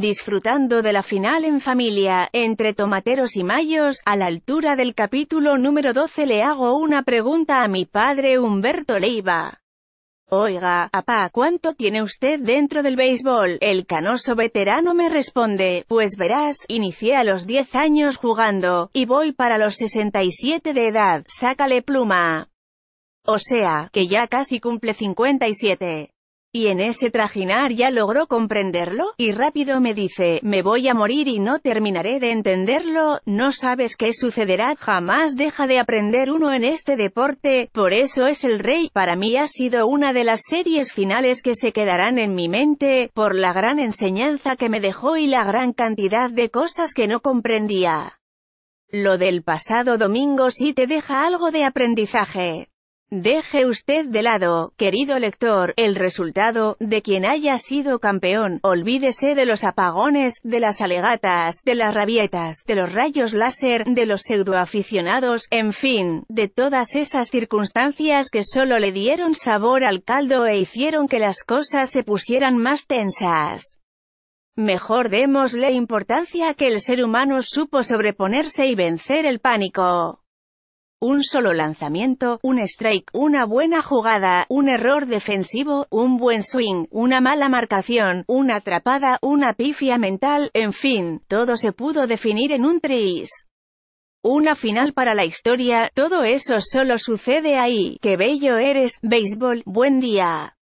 disfrutando de la final en familia, entre tomateros y mayos, a la altura del capítulo número 12 le hago una pregunta a mi padre Humberto Leiva. Oiga, apá, ¿cuánto tiene usted dentro del béisbol? El canoso veterano me responde, pues verás, inicié a los 10 años jugando, y voy para los 67 de edad, sácale pluma. O sea, que ya casi cumple 57. Y en ese trajinar ya logró comprenderlo, y rápido me dice, me voy a morir y no terminaré de entenderlo, no sabes qué sucederá, jamás deja de aprender uno en este deporte, por eso es el rey, para mí ha sido una de las series finales que se quedarán en mi mente, por la gran enseñanza que me dejó y la gran cantidad de cosas que no comprendía. Lo del pasado domingo sí te deja algo de aprendizaje. Deje usted de lado, querido lector, el resultado de quien haya sido campeón. Olvídese de los apagones, de las alegatas, de las rabietas, de los rayos láser, de los pseudoaficionados, en fin, de todas esas circunstancias que solo le dieron sabor al caldo e hicieron que las cosas se pusieran más tensas. Mejor démosle importancia que el ser humano supo sobreponerse y vencer el pánico. Un solo lanzamiento, un strike, una buena jugada, un error defensivo, un buen swing, una mala marcación, una atrapada, una pifia mental, en fin, todo se pudo definir en un tris. Una final para la historia, todo eso solo sucede ahí. ¡Qué bello eres, béisbol! ¡Buen día!